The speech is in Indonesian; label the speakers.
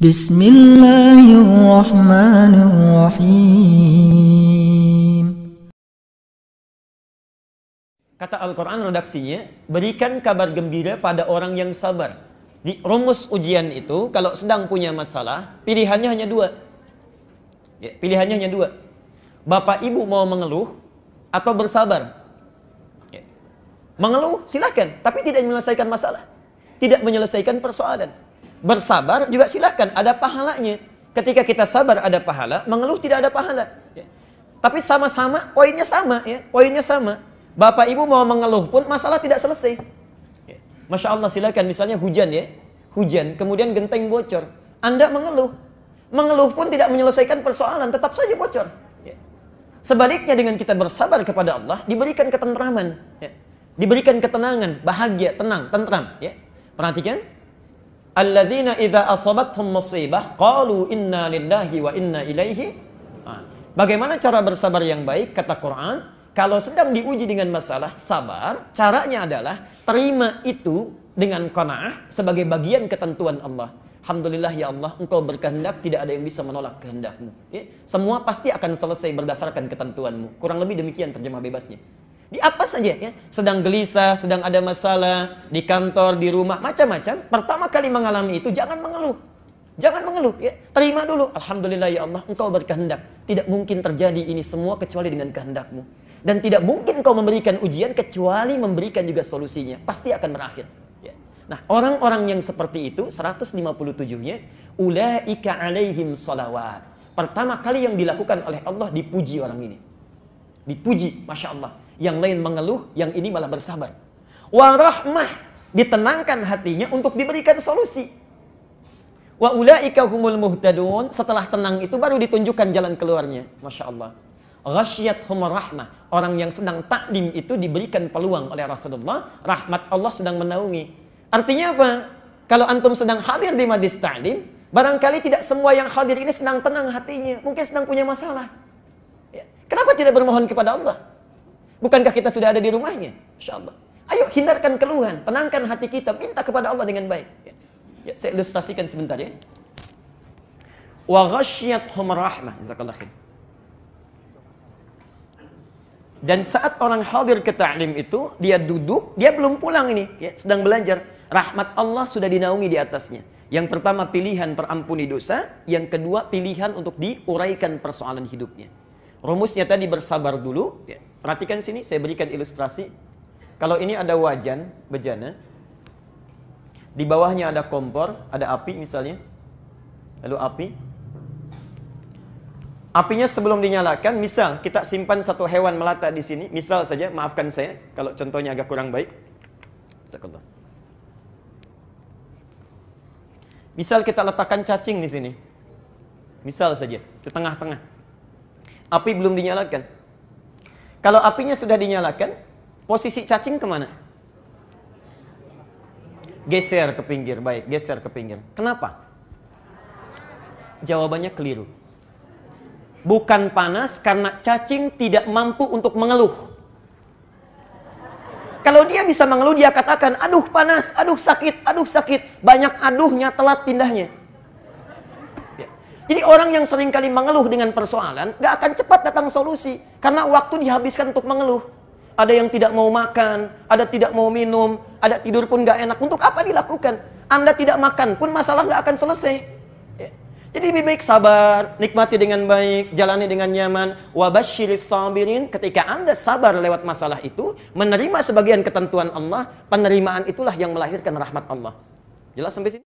Speaker 1: Bismillahirrahmanirrahim. Kata Al-Quran redaksinya, berikan kabar gembira pada orang yang sabar. Di rumus ujian itu, kalau sedang punya masalah, pilihannya hanya dua. Ya, pilihannya hanya dua. Bapak ibu mau mengeluh atau bersabar. Ya. Mengeluh silahkan, tapi tidak menyelesaikan masalah. Tidak menyelesaikan persoalan bersabar juga silahkan ada pahalanya. Ketika kita sabar ada pahala, mengeluh tidak ada pahala. Ya. Tapi sama-sama, poinnya sama ya, poinnya sama. Bapak Ibu mau mengeluh pun masalah tidak selesai. Ya. Masya Allah silahkan misalnya hujan ya, hujan kemudian genteng bocor, Anda mengeluh, mengeluh pun tidak menyelesaikan persoalan, tetap saja bocor. Ya. Sebaliknya dengan kita bersabar kepada Allah diberikan ketenteraman ya. diberikan ketenangan, bahagia, tenang, tentram. Ya. Perhatikan alladzina idza asabathum musibah qalu inna lillahi wa inna ilaihi Bagaimana cara bersabar yang baik kata Quran? Kalau sedang diuji dengan masalah sabar, caranya adalah terima itu dengan qanaah sebagai bagian ketentuan Allah. Alhamdulillah ya Allah, engkau berkehendak tidak ada yang bisa menolak kehendakmu. Ya, semua pasti akan selesai berdasarkan ketentuanmu. Kurang lebih demikian terjemah bebasnya. Di apa saja ya, sedang gelisah, sedang ada masalah di kantor, di rumah, macam-macam. Pertama kali mengalami itu jangan mengeluh. Jangan mengeluh ya. Terima dulu. Alhamdulillah ya Allah, engkau berkehendak. Tidak mungkin terjadi ini semua kecuali dengan kehendakmu. Dan tidak mungkin kau memberikan ujian kecuali memberikan juga solusinya. Pasti akan berakhir. Ya. Nah, orang-orang yang seperti itu 157-nya ulaika alaihim salawat. Pertama kali yang dilakukan oleh Allah dipuji orang ini. Dipuji, Masya Allah yang lain mengeluh, yang ini malah bersabar. Warahmah ditenangkan hatinya untuk diberikan solusi. Wa ulaika humul muhtadun. Setelah tenang itu baru ditunjukkan jalan keluarnya. Masya Allah. Ghasyat rahmah. Orang yang sedang taklim itu diberikan peluang oleh Rasulullah. Rahmat Allah sedang menaungi. Artinya apa? Kalau antum sedang hadir di majlis taklim, barangkali tidak semua yang hadir ini sedang tenang hatinya. Mungkin sedang punya masalah. Ya. Kenapa tidak bermohon kepada Allah? Bukankah kita sudah ada di rumahnya? Insya Allah. Ayo hindarkan keluhan, tenangkan hati kita, minta kepada Allah dengan baik. Ya, ya saya ilustrasikan sebentar ya. Wa ghasyiathum Dan saat orang hadir ke ta'lim itu, dia duduk, dia belum pulang ini, ya, sedang belajar. Rahmat Allah sudah dinaungi di atasnya. Yang pertama pilihan terampuni dosa, yang kedua pilihan untuk diuraikan persoalan hidupnya. Rumusnya tadi bersabar dulu. Ya. Perhatikan sini, saya berikan ilustrasi. Kalau ini ada wajan, bejana. Di bawahnya ada kompor, ada api misalnya. Lalu api. Apinya sebelum dinyalakan, misal kita simpan satu hewan melata di sini. Misal saja, maafkan saya kalau contohnya agak kurang baik. Sekolah. Misal kita letakkan cacing di sini. Misal saja, di tengah-tengah. Api belum dinyalakan. Kalau apinya sudah dinyalakan, posisi cacing kemana? Geser ke pinggir, baik, geser ke pinggir. Kenapa? Jawabannya keliru. Bukan panas karena cacing tidak mampu untuk mengeluh. Kalau dia bisa mengeluh, dia katakan, aduh panas, aduh sakit, aduh sakit. Banyak aduhnya telat pindahnya. Jadi orang yang sering kali mengeluh dengan persoalan, gak akan cepat datang solusi. Karena waktu dihabiskan untuk mengeluh. Ada yang tidak mau makan, ada tidak mau minum, ada tidur pun gak enak. Untuk apa dilakukan? Anda tidak makan pun masalah gak akan selesai. Ya. Jadi lebih baik sabar, nikmati dengan baik, jalani dengan nyaman. Wabashiris sabirin, ketika Anda sabar lewat masalah itu, menerima sebagian ketentuan Allah, penerimaan itulah yang melahirkan rahmat Allah. Jelas sampai sini?